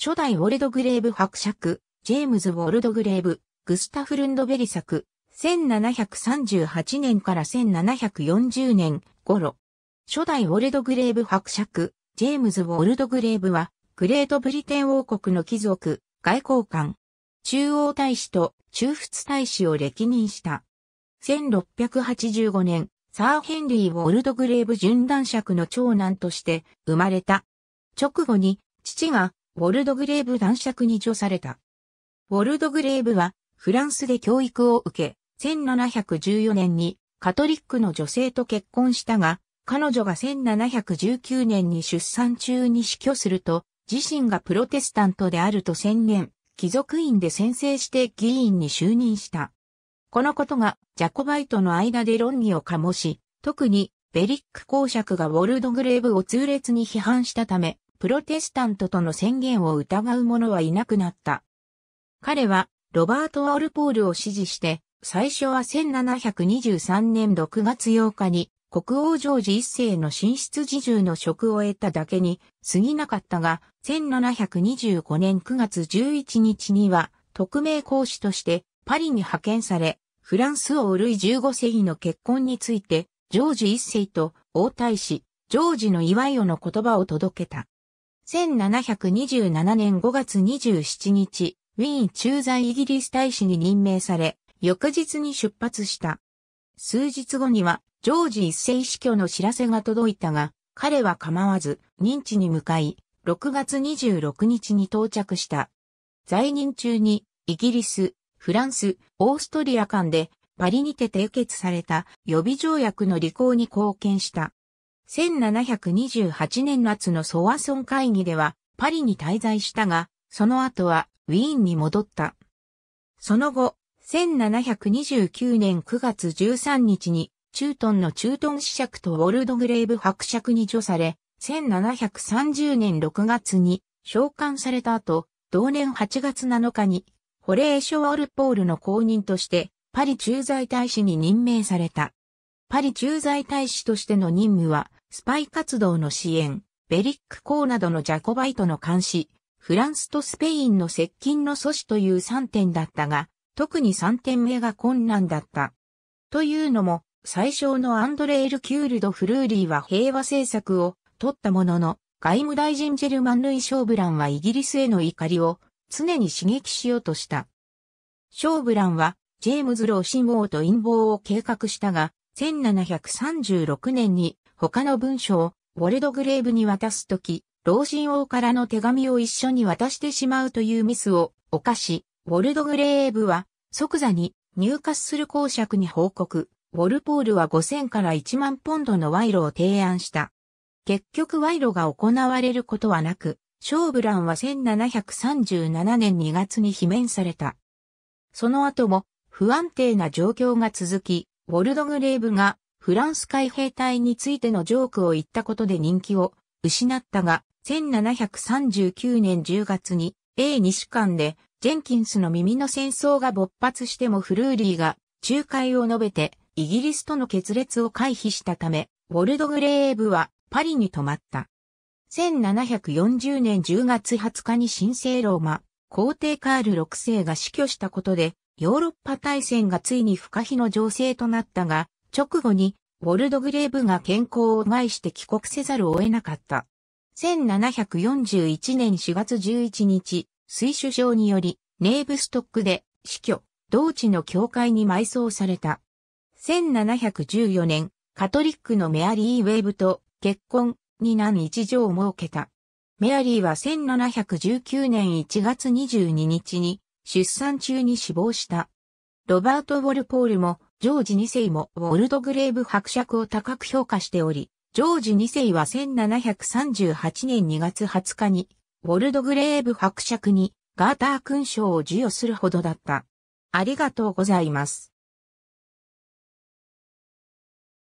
初代ウォルドグレーブ伯爵、ジェームズ・ウォルドグレーブ、グスタフ・ルンドベリ作、1738年から1740年頃。初代ウォルドグレーブ伯爵、ジェームズ・ウォルドグレーブは、グレートブリテン王国の貴族、外交官、中央大使と中仏大使を歴任した。1685年、サー・ヘンリー・ウォルドグレーブ順男爵の長男として生まれた。直後に、父がウォルドグレーブ男爵に除された。ウォルドグレーブは、フランスで教育を受け、1714年にカトリックの女性と結婚したが、彼女が1719年に出産中に死去すると、自身がプロテスタントであると宣言、貴族院で宣誓して議員に就任した。このことがジャコバイトの間で論議を醸し、特にベリック公爵がウォルドグレーブを痛烈に批判したため、プロテスタントとの宣言を疑う者はいなくなった。彼は、ロバート・オルポールを支持して、最初は1723年6月8日に、国王ジョージ一世の寝室自重の職を得ただけに過ぎなかったが、1725年9月11日には、特命講師としてパリに派遣され、フランス王ルイ15世紀の結婚について、ジョージ一世と王太子、ジョージの祝いをの言葉を届けた。1727年5月27日、ウィーン駐在イギリス大使に任命され、翌日に出発した。数日後には、ジョージ一世死去の知らせが届いたが、彼は構わず、認知に向かい、6月26日に到着した。在任中に、イギリス、フランス、オーストリア間で、パリにて締結された予備条約の履行に貢献した。1728年夏のソワソン会議ではパリに滞在したが、その後はウィーンに戻った。その後、1729年9月13日にトンのトン子爵とウォルドグレーブ伯爵に除され、1730年6月に召喚された後、同年8月7日にホレーショ・ワルポールの公認としてパリ駐在大使に任命された。パリ駐在大使としての任務はスパイ活動の支援、ベリックーなどのジャコバイトの監視、フランスとスペインの接近の阻止という3点だったが、特に3点目が困難だった。というのも、最小のアンドレール・キュールド・フルーリーは平和政策を取ったものの、外務大臣ジェルマン・ルイ・ショーブランはイギリスへの怒りを常に刺激しようとした。ショーブランは、ジェームズ・ロー親王と陰謀を計画したが、1736年に他の文書をウォルドグレーブに渡すとき、老人王からの手紙を一緒に渡してしまうというミスを犯し、ウォルドグレーブは即座に入荷する公爵に報告。ウォルポールは5000から1万ポンドの賄賂を提案した。結局賄賂が行われることはなく、ショーブランは1737年2月に罷免された。その後も不安定な状況が続き、ウォルドグレーブがフランス海兵隊についてのジョークを言ったことで人気を失ったが、1739年10月に A2 主間でジェンキンスの耳の戦争が勃発してもフルーリーが仲介を述べてイギリスとの決裂を回避したため、ウォルドグレーブはパリに泊まった。1740年10月20日に新生ローマ、皇帝カール6世が死去したことで、ヨーロッパ大戦がついに不可避の情勢となったが、直後に、ウォルドグレーブが健康を害して帰国せざるを得なかった。1741年4月11日、水首相により、ネーブストックで死去、同地の教会に埋葬された。1714年、カトリックのメアリー・ウェーブと結婚、に難一条を設けた。メアリーは1719年1月22日に出産中に死亡した。ロバート・ウォルポールも、ジョージ2世もウォルドグレーブ伯爵を高く評価しており、ジョージ2世は1738年2月20日に、ウォルドグレーブ伯爵にガーター勲章を授与するほどだった。ありがとうございます。